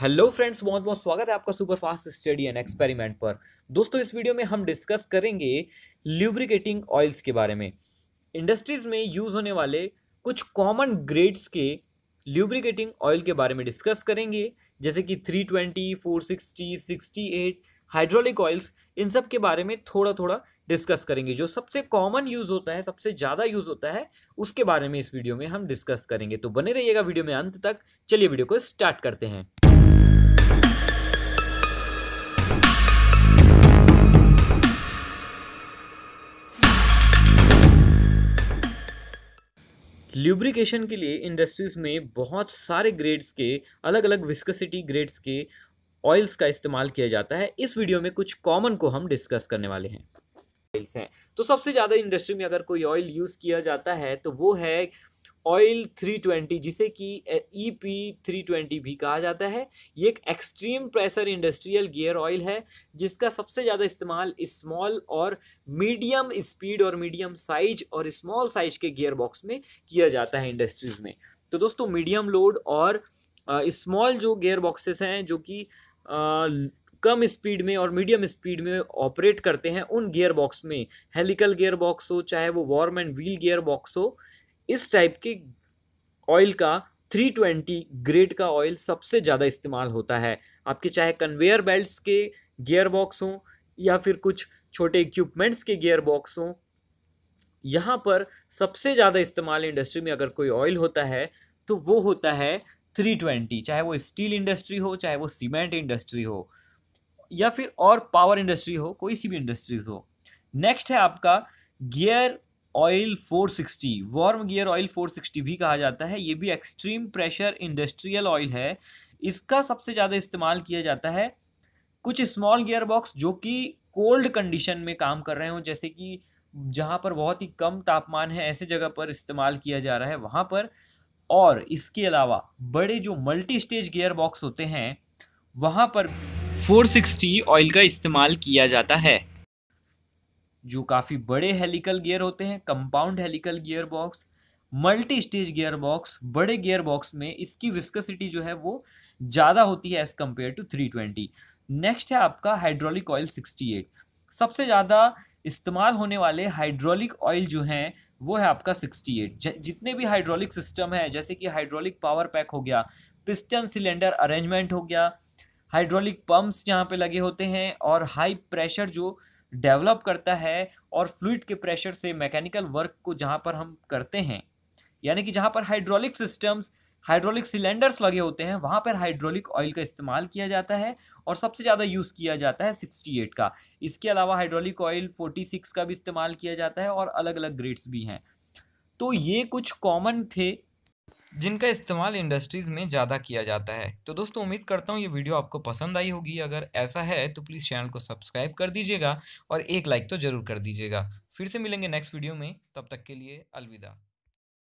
hello friends बहुत बहुत स्वागत है आपका super fast study and experiment पर दोस्तों इस वीडियो में हम डिस्कस करेंगे ल्यूब्रिकेटिंग ऑयल्स के बारे में इंडस्ट्रीज में यूज़ होने वाले कुछ कॉमन ग्रेड्स के ल्यूब्रिकेटिंग ऑयल के बारे में डिस्कस करेंगे जैसे कि 320, 460, 68 हाइड्रोलिक ऑयल्स इन सब के बारे में थोड़ा थोड़ा डिस्कस करेंगे जो सबसे कॉमन यूज़ होता है सबसे ज़्यादा यूज़ होता है उसके बारे में इस वीडियो में हम डिस्कस करेंगे तो बने रहिएगा वीडियो में अंत तक चलिए वीडियो को स्टार्ट करते हैं ल्यूब्रिकेशन के लिए इंडस्ट्रीज़ में बहुत सारे ग्रेड्स के अलग अलग विस्कसिटी ग्रेड्स के ऑयल्स का इस्तेमाल किया जाता है इस वीडियो में कुछ कॉमन को हम डिस्कस करने वाले हैं हैं तो सबसे ज़्यादा इंडस्ट्री में अगर कोई ऑयल यूज़ किया जाता है तो वो है ऑयल 320 जिसे कि ई पी थ्री भी कहा जाता है ये एक extreme pressure industrial gear oil है जिसका सबसे ज़्यादा इस्तेमाल स्मॉल और मीडियम स्पीड और मीडियम साइज और स्मॉल साइज के गियर बॉक्स में किया जाता है इंडस्ट्रीज़ में तो दोस्तों मीडियम लोड और स्मॉल जो गेयर बॉक्सेस हैं जो कि कम स्पीड में और मीडियम स्पीड में ऑपरेट करते हैं उन गियर बॉक्स में हेलिकल गियर बॉक्स हो चाहे वो worm and wheel gear box हो इस टाइप के ऑयल का 320 ग्रेड का ऑयल सबसे ज़्यादा इस्तेमाल होता है आपके चाहे कन्वेयर बेल्ट्स के गियर बॉक्स हों या फिर कुछ छोटे इक्विपमेंट्स के गियर बॉक्स हों यहाँ पर सबसे ज़्यादा इस्तेमाल इंडस्ट्री में अगर कोई ऑयल होता है तो वो होता है 320 चाहे वो स्टील इंडस्ट्री हो चाहे वो सीमेंट इंडस्ट्री हो या फिर और पावर इंडस्ट्री हो कोई सी भी इंडस्ट्रीज हो नेक्स्ट है आपका gear oil 460 worm gear oil 460 भी कहा जाता है ये भी एक्सट्रीम प्रेशर इंडस्ट्रियल ऑयल है इसका सबसे ज़्यादा इस्तेमाल किया जाता है कुछ स्मॉल गियर बॉक्स जो कि कोल्ड कंडीशन में काम कर रहे हों जैसे कि जहाँ पर बहुत ही कम तापमान है ऐसे जगह पर इस्तेमाल किया जा रहा है वहाँ पर और इसके अलावा बड़े जो मल्टी स्टेज गियर बॉक्स होते हैं वहाँ पर 460 ऑयल का इस्तेमाल किया जाता है जो काफ़ी बड़े हेलिकल गियर होते हैं compound helical gear box multi stage gear box बड़े गियर बॉक्स में इसकी विस्कसिटी जो है वो ज़्यादा होती है एज़ कम्पेयर टू 320 नेक्स्ट है आपका हाइड्रोलिक ऑयल 68 सबसे ज़्यादा इस्तेमाल होने वाले हाइड्रोलिक ऑयल जो हैं वो है आपका 68 जितने भी हाइड्रोलिक सिस्टम है जैसे कि हाइड्रोलिक पावर पैक हो गया पिस्टन सिलेंडर अरेंजमेंट हो गया हाइड्रोलिक पम्प्स यहाँ पे लगे होते हैं और हाई प्रेशर जो डेवलप करता है और फ्लूड के प्रेशर से मैकेनिकल वर्क को जहाँ पर हम करते हैं यानी कि जहाँ पर हाइड्रोलिक सिस्टम्स हाइड्रोलिक सिलेंडर्स लगे होते हैं वहाँ पर हाइड्रोलिक ऑयल का इस्तेमाल किया जाता है और सबसे ज़्यादा यूज़ किया जाता है 68 का इसके अलावा हाइड्रोलिक ऑयल 46 का भी इस्तेमाल किया जाता है और अलग अलग ग्रेड्स भी हैं तो ये कुछ कॉमन थे जिनका इस्तेमाल इंडस्ट्रीज़ में ज़्यादा किया जाता है तो दोस्तों उम्मीद करता हूँ ये वीडियो आपको पसंद आई होगी अगर ऐसा है तो प्लीज़ चैनल को सब्सक्राइब कर दीजिएगा और एक लाइक तो ज़रूर कर दीजिएगा फिर से मिलेंगे नेक्स्ट वीडियो में तब तक के लिए अलविदा